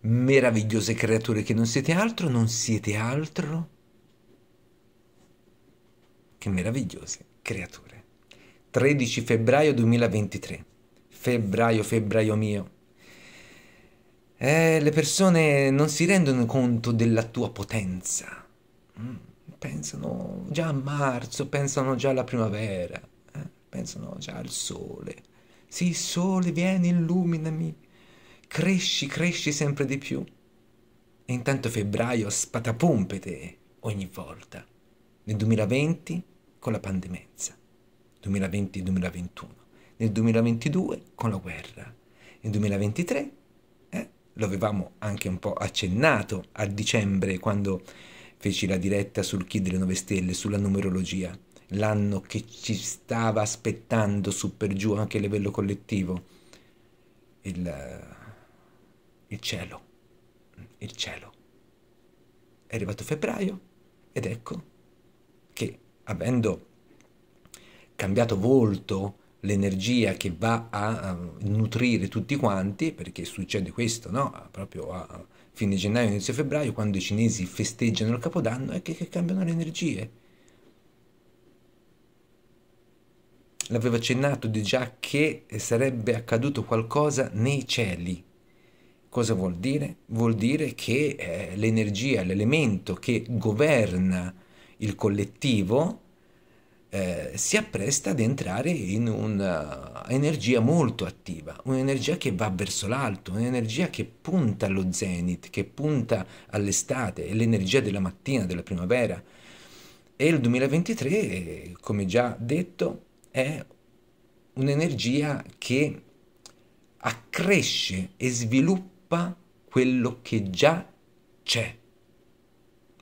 meravigliose creature che non siete altro, non siete altro che meravigliose creature. 13 febbraio 2023. Febbraio, febbraio mio. Eh, le persone non si rendono conto della tua potenza. Mm, pensano già a marzo, pensano già alla primavera, eh? pensano già al sole. Sì, sole, vieni, illuminami. Cresci, cresci sempre di più. E intanto febbraio spatapompete ogni volta. Nel 2020 con la pandemia. 2020-2021, nel 2022 con la guerra, nel 2023 eh, lo avevamo anche un po' accennato a dicembre quando feci la diretta sul Chi delle nove Stelle, sulla numerologia, l'anno che ci stava aspettando su per giù anche a livello collettivo. Il, il cielo, il cielo. È arrivato febbraio ed ecco che avendo cambiato volto l'energia che va a, nutrire tutti quanti, perché succede questo, no? Proprio a, a fine gennaio, inizio febbraio, quando i cinesi festeggiano il Capodanno, è che, che cambiano le energie. L'avevo accennato di già che sarebbe accaduto qualcosa nei cieli, Cosa vuol dire? Vuol dire che eh, l'energia, l'elemento che governa il collettivo eh, si appresta ad entrare in un'energia eh, molto attiva, un'energia che va verso l'alto, un'energia che punta allo zenith, che punta all'estate, è l'energia della mattina, della primavera. E il 2023, come già detto, è un'energia che accresce e sviluppa sviluppa quello che già c'è.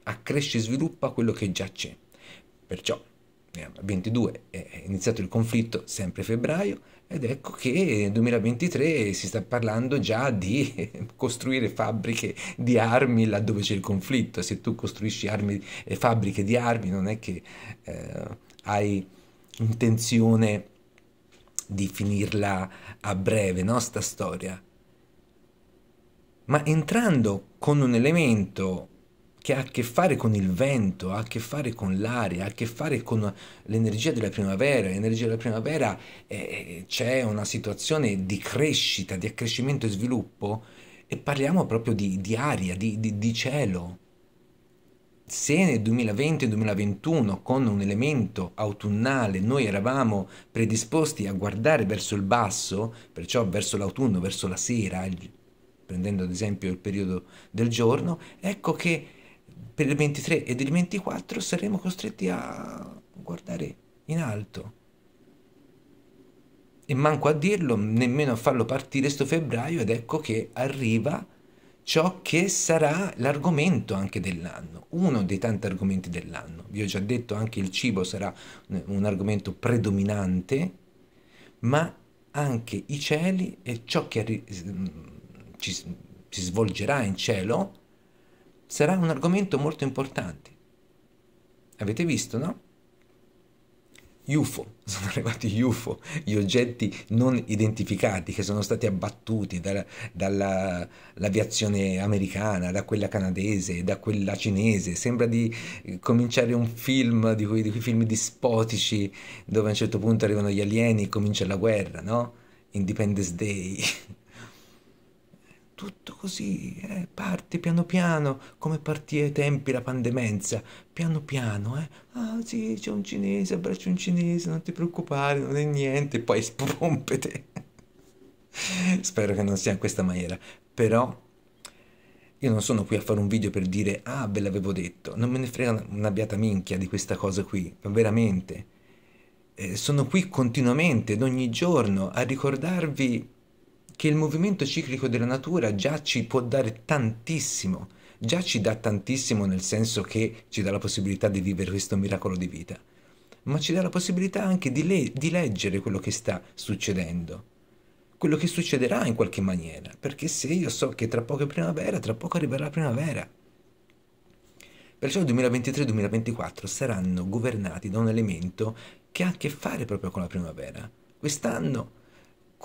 Accresce e sviluppa quello che già c'è. Perciò, eh, 22 eh, è iniziato il conflitto, sempre febbraio, ed ecco che nel 2023 si sta parlando già di costruire fabbriche di armi laddove c'è il conflitto. Se tu costruisci armi, eh, fabbriche di armi non è che eh, hai intenzione di finirla a breve, no? Sta storia ma entrando con un elemento che ha a che fare con il vento, ha a che fare con l'aria, ha a che fare con l'energia della primavera. L'energia della primavera eh, c'è una situazione di crescita, di accrescimento e sviluppo e parliamo proprio di, di aria, di, di, di cielo. Se nel 2020-2021 con un elemento autunnale noi eravamo predisposti a guardare verso il basso, perciò verso l'autunno, verso la sera, il, prendendo ad esempio il periodo del giorno, ecco che per il 23 ed il 24 saremo costretti a guardare in alto. E manco a dirlo, nemmeno a farlo partire sto febbraio ed ecco che arriva ciò che sarà l'argomento anche dell'anno, uno dei tanti argomenti dell'anno. Vi ho già detto anche il cibo sarà un argomento predominante, ma anche i cieli e ciò che ci, si svolgerà in cielo, sarà un argomento molto importante. Avete visto, no? UFO, sono arrivati UFO, gli oggetti non identificati che sono stati abbattuti dall'aviazione americana, da quella canadese, da quella cinese. Sembra di eh, cominciare un film di quei, di quei film dispotici dove a un certo punto arrivano gli alieni e comincia la guerra, no? Independence Day. tutto così, eh, parte piano piano, come partì ai tempi la pandemenza, piano piano, eh. Ah sì, c'è un cinese, abbraccio un cinese, non ti preoccupare, non è niente, poi spompete. Spero che non sia in questa maniera, però io non sono qui a fare un video per dire ah ve l'avevo detto, non me ne frega una beata minchia di questa cosa qui, veramente. Eh, sono qui continuamente, ogni giorno, a ricordarvi che il movimento ciclico della natura già ci può dare tantissimo, già ci dà tantissimo nel senso che ci dà la possibilità di vivere questo miracolo di vita, ma ci dà la possibilità anche di, le di leggere quello che sta succedendo quello che succederà in qualche maniera, perché se io so che tra poco è primavera, tra poco arriverà la primavera. Perciò il 2023-2024 saranno governati da un elemento che ha a che fare proprio con la primavera. Quest'anno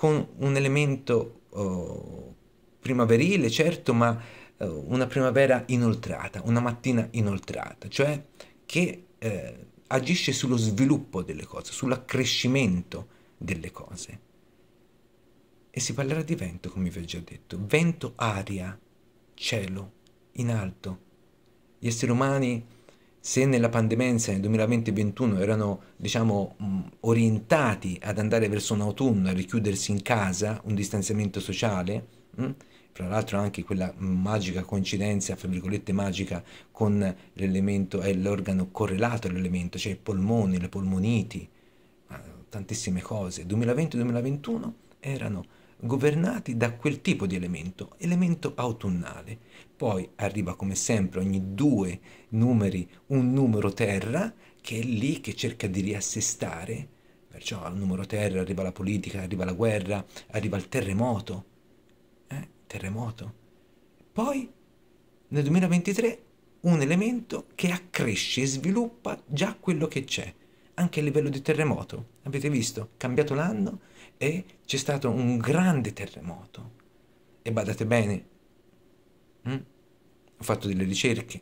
con un elemento oh, primaverile, certo, ma oh, una primavera inoltrata, una mattina inoltrata, cioè che eh, agisce sullo sviluppo delle cose, sull'accrescimento delle cose. E si parlerà di vento, come vi ho già detto, vento, aria, cielo, in alto. Gli esseri umani se nella pandemia nel 2020-2021 erano diciamo, mm, orientati ad andare verso un autunno, a richiudersi in casa, un distanziamento sociale, mm, fra l'altro anche quella magica coincidenza, fra virgolette magica, con l'elemento, è eh, l'organo correlato all'elemento, cioè i polmoni, le polmoniti, tantissime cose. 2020-2021 erano governati da quel tipo di elemento, elemento autunnale. Poi arriva come sempre ogni due numeri un numero terra che è lì che cerca di riassestare, perciò al numero terra arriva la politica, arriva la guerra, arriva il terremoto, eh? terremoto. Poi nel 2023 un elemento che accresce e sviluppa già quello che c'è anche a livello di terremoto. Avete visto? Cambiato l'anno e c'è stato un grande terremoto. E badate bene, mm? ho fatto delle ricerche,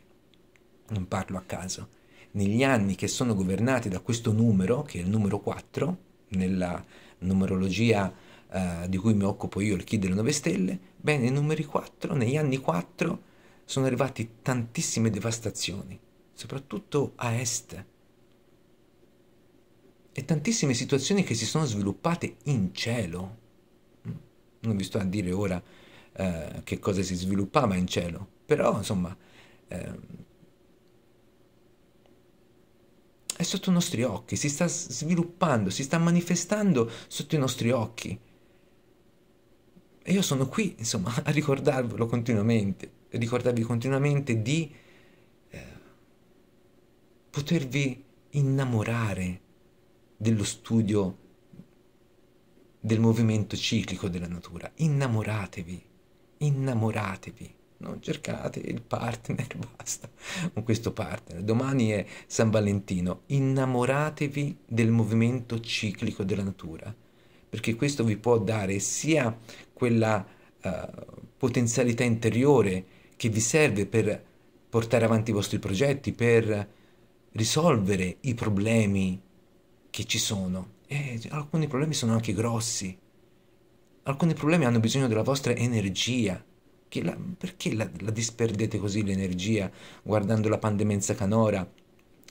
non parlo a caso, negli anni che sono governati da questo numero, che è il numero 4, nella numerologia eh, di cui mi occupo io, il Chi delle 9 Stelle, bene, i numeri 4, negli anni 4 sono arrivati tantissime devastazioni, soprattutto a est, e tantissime situazioni che si sono sviluppate in cielo. Mm. Non vi sto a dire ora eh, che cosa si sviluppava in cielo, però insomma eh, è sotto i nostri occhi, si sta sviluppando, si sta manifestando sotto i nostri occhi. E io sono qui, insomma, a ricordarvelo continuamente, a ricordarvi continuamente di eh, potervi innamorare dello studio del movimento ciclico della natura. Innamoratevi, innamoratevi. Non cercate il partner, basta, con questo partner. Domani è San Valentino. Innamoratevi del movimento ciclico della natura, perché questo vi può dare sia quella uh, potenzialità interiore che vi serve per portare avanti i vostri progetti, per risolvere i problemi che ci sono e alcuni problemi sono anche grossi. Alcuni problemi hanno bisogno della vostra energia. La, perché la, la disperdete così l'energia guardando la pandemia canora,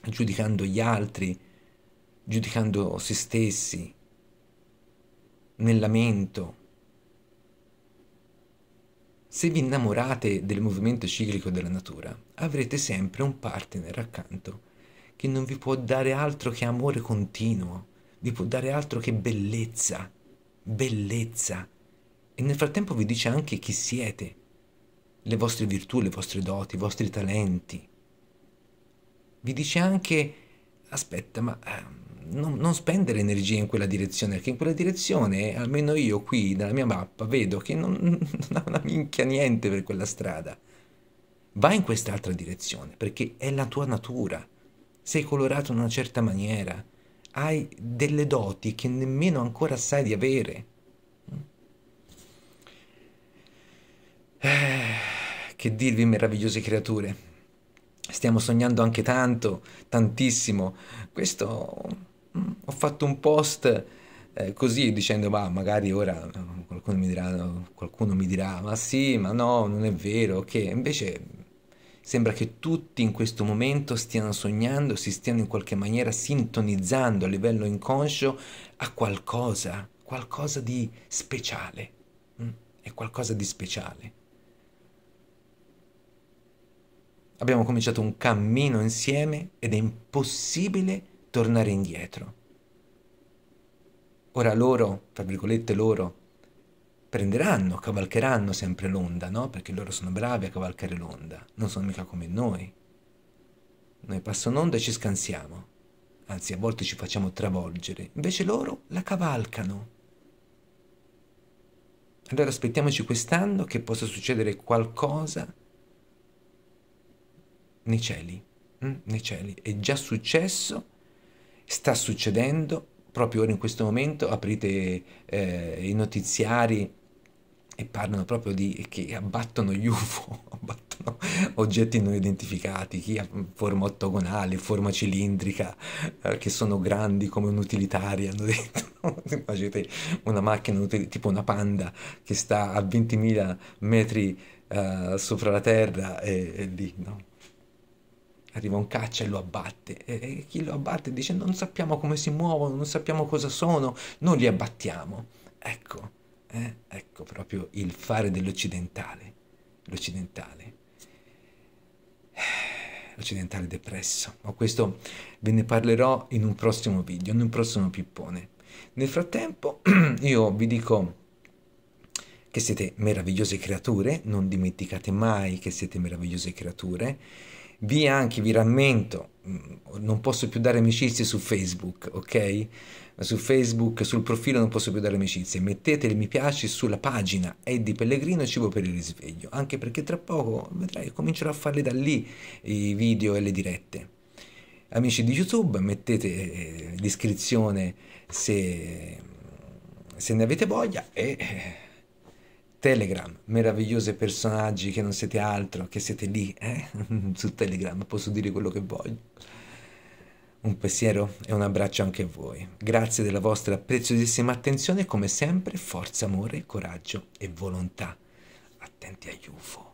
giudicando gli altri, giudicando se stessi, nel lamento? Se vi innamorate del movimento ciclico della natura, avrete sempre un partner accanto che non vi può dare altro che amore continuo, vi può dare altro che bellezza, bellezza. E nel frattempo vi dice anche chi siete, le vostre virtù, le vostre doti, i vostri talenti. Vi dice anche, aspetta, ma eh, non, non spendere energia in quella direzione, perché in quella direzione, almeno io qui nella mia mappa, vedo che non, non ha una minchia niente per quella strada. Vai in quest'altra direzione, perché è la tua natura sei colorato in una certa maniera, hai delle doti che nemmeno ancora sai di avere. Eh, che dirvi meravigliose creature. Stiamo sognando anche tanto, tantissimo. Questo mm, ho fatto un post eh, così dicendo ma magari ora mm, qualcuno mi, dirà, qualcuno mi dirà ma sì, ma no, non è vero, che invece Sembra che tutti in questo momento stiano sognando, si stiano in qualche maniera sintonizzando a livello inconscio a qualcosa, qualcosa di speciale. Mm, è qualcosa di speciale. Abbiamo cominciato un cammino insieme ed è impossibile tornare indietro. Ora loro, tra virgolette loro, prenderanno, cavalcheranno sempre l'onda, no? Perché loro sono bravi a cavalcare l'onda, non sono mica come noi. Noi passano un'onda e ci scansiamo, anzi a volte ci facciamo travolgere, invece loro la cavalcano. Allora aspettiamoci quest'anno che possa succedere qualcosa nei cieli, mm? nei cieli. È già successo, sta succedendo, proprio ora in questo momento aprite eh, i notiziari e parlano proprio di che abbattono gli UFO, abbattono oggetti non identificati, chi ha forma ottagonale, forma cilindrica, eh, che sono grandi come un'utilitaria, hanno detto, immaginate una macchina tipo una panda che sta a 20.000 metri eh, sopra la terra e, e lì, no? arriva un caccia e lo abbatte e, chi lo abbatte dice non sappiamo come si muovono, non sappiamo cosa sono, non li abbattiamo. Ecco, eh? ecco proprio il fare dell'occidentale, l'occidentale, eh, l'occidentale depresso, ma questo ve ne parlerò in un prossimo video, in un prossimo pippone. Nel frattempo io vi dico che siete meravigliose creature, non dimenticate mai che siete meravigliose creature, vi anche vi rammento Mm, non posso più dare amicizie su Facebook, ok? Su Facebook, sul profilo non posso più dare amicizie. Mettete il mi piace sulla pagina Eddie Pellegrino Cibo per il risveglio, anche perché tra poco vedrai, comincerò a farle da lì i video e le dirette. Amici di YouTube, mettete eh, l'iscrizione se, se ne avete voglia e eh, Telegram, meravigliosi personaggi che non siete altro, che siete lì, eh? su Telegram, posso dire quello che voglio. Un pensiero e un abbraccio anche a voi. Grazie della vostra preziosissima attenzione, come sempre, forza, amore, coraggio e volontà. Attenti agli UFO.